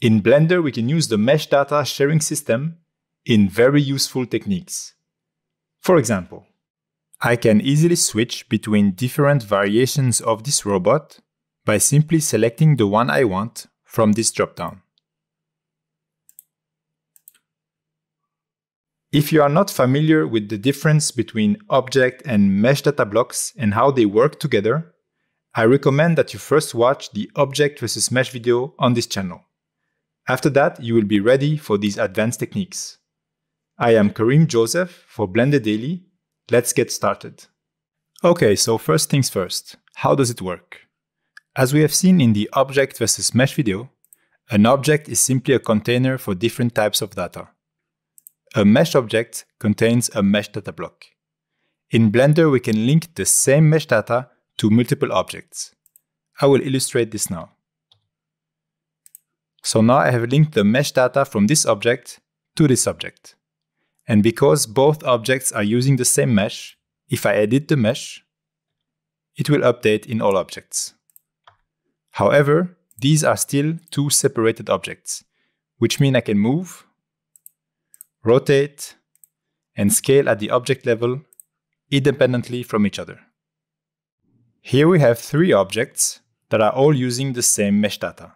In Blender, we can use the mesh data sharing system in very useful techniques. For example, I can easily switch between different variations of this robot by simply selecting the one I want from this dropdown. If you are not familiar with the difference between object and mesh data blocks and how they work together, I recommend that you first watch the object versus mesh video on this channel. After that, you will be ready for these advanced techniques. I am Karim Joseph for Blender Daily. Let's get started. Okay, so first things first, how does it work? As we have seen in the object versus mesh video, an object is simply a container for different types of data. A mesh object contains a mesh data block. In Blender, we can link the same mesh data to multiple objects. I will illustrate this now. So now I have linked the mesh data from this object to this object. And because both objects are using the same mesh, if I edit the mesh, it will update in all objects. However, these are still two separated objects, which mean I can move, rotate, and scale at the object level independently from each other. Here we have three objects that are all using the same mesh data.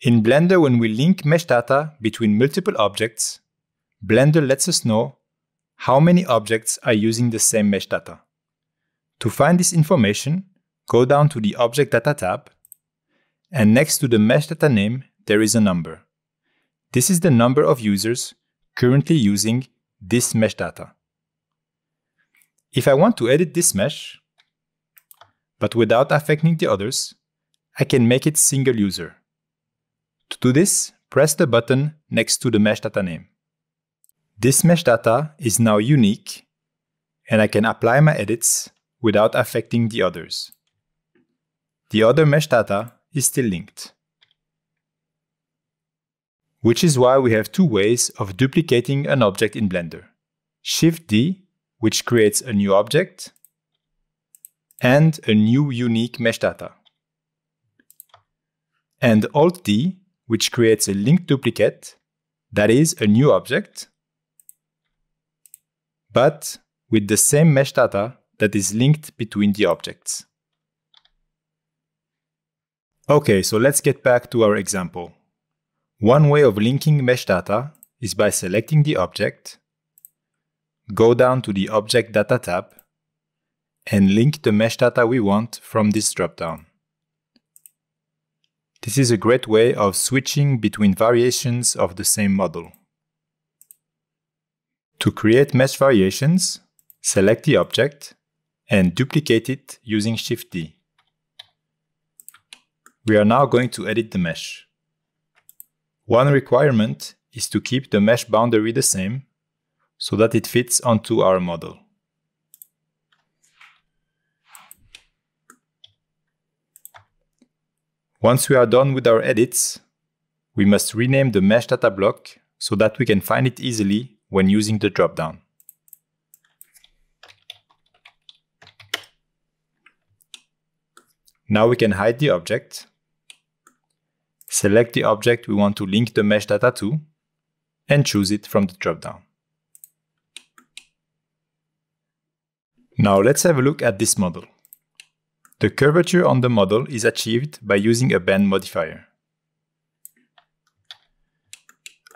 In Blender, when we link mesh data between multiple objects, Blender lets us know how many objects are using the same mesh data. To find this information, go down to the Object Data tab, and next to the mesh data name, there is a number. This is the number of users currently using this mesh data. If I want to edit this mesh, but without affecting the others, I can make it single user. To do this, press the button next to the mesh data name. This mesh data is now unique and I can apply my edits without affecting the others. The other mesh data is still linked. Which is why we have two ways of duplicating an object in Blender. Shift-D, which creates a new object, and a new unique mesh data. And Alt-D, which creates a link duplicate, that is a new object, but with the same mesh data that is linked between the objects. Okay, so let's get back to our example. One way of linking mesh data is by selecting the object, go down to the Object Data tab, and link the mesh data we want from this dropdown. This is a great way of switching between variations of the same model. To create mesh variations, select the object and duplicate it using Shift-D. We are now going to edit the mesh. One requirement is to keep the mesh boundary the same so that it fits onto our model. Once we are done with our edits, we must rename the mesh data block so that we can find it easily when using the dropdown. Now we can hide the object, select the object we want to link the mesh data to, and choose it from the dropdown. Now let's have a look at this model. The curvature on the model is achieved by using a band modifier.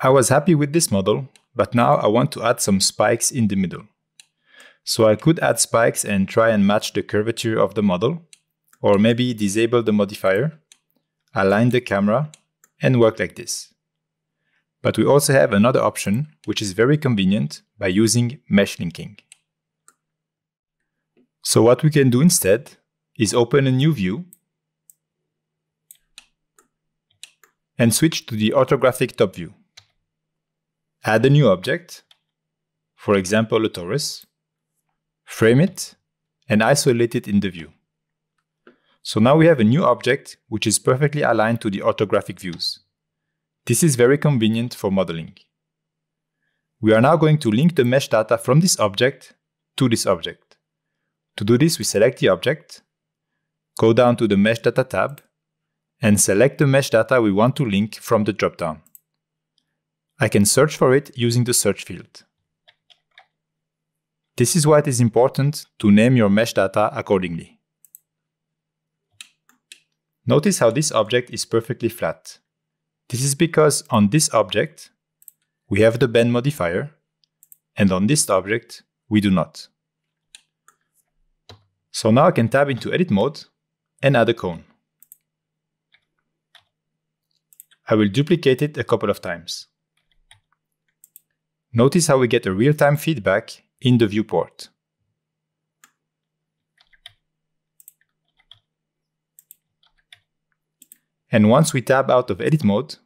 I was happy with this model, but now I want to add some spikes in the middle. So I could add spikes and try and match the curvature of the model, or maybe disable the modifier, align the camera, and work like this. But we also have another option, which is very convenient by using mesh linking. So what we can do instead is open a new view and switch to the orthographic top view. Add a new object, for example a torus, frame it, and isolate it in the view. So now we have a new object which is perfectly aligned to the orthographic views. This is very convenient for modeling. We are now going to link the mesh data from this object to this object. To do this, we select the object, Go down to the Mesh Data tab and select the mesh data we want to link from the dropdown. I can search for it using the search field. This is why it is important to name your mesh data accordingly. Notice how this object is perfectly flat. This is because on this object, we have the bend modifier, and on this object, we do not. So now I can tab into edit mode and add a cone. I will duplicate it a couple of times. Notice how we get a real-time feedback in the viewport. And once we tab out of edit mode,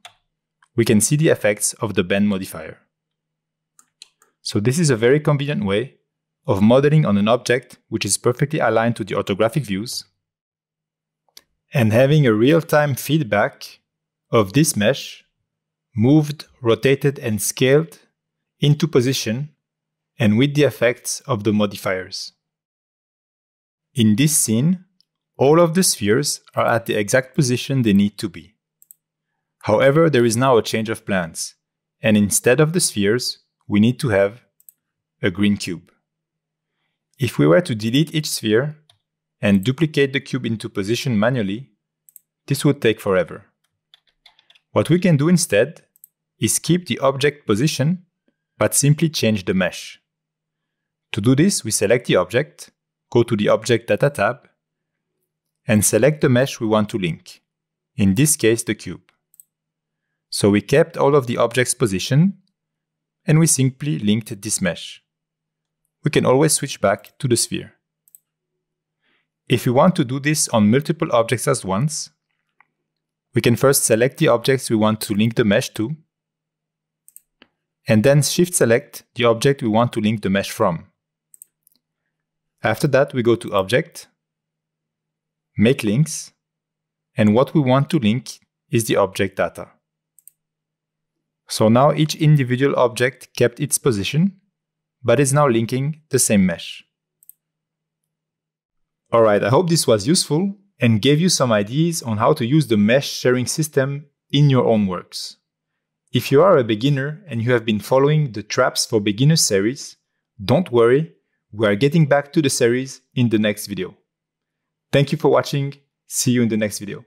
we can see the effects of the bend modifier. So this is a very convenient way of modeling on an object which is perfectly aligned to the orthographic views and having a real-time feedback of this mesh moved, rotated, and scaled into position and with the effects of the modifiers. In this scene, all of the spheres are at the exact position they need to be. However, there is now a change of plans, and instead of the spheres, we need to have a green cube. If we were to delete each sphere, and duplicate the cube into position manually, this would take forever. What we can do instead is keep the object position, but simply change the mesh. To do this, we select the object, go to the Object Data tab, and select the mesh we want to link, in this case the cube. So we kept all of the object's position, and we simply linked this mesh. We can always switch back to the sphere. If we want to do this on multiple objects at once, we can first select the objects we want to link the mesh to, and then shift select the object we want to link the mesh from. After that, we go to Object, Make Links, and what we want to link is the object data. So now each individual object kept its position, but is now linking the same mesh. All right, I hope this was useful and gave you some ideas on how to use the mesh sharing system in your own works. If you are a beginner and you have been following the Traps for Beginners series, don't worry, we are getting back to the series in the next video. Thank you for watching, see you in the next video.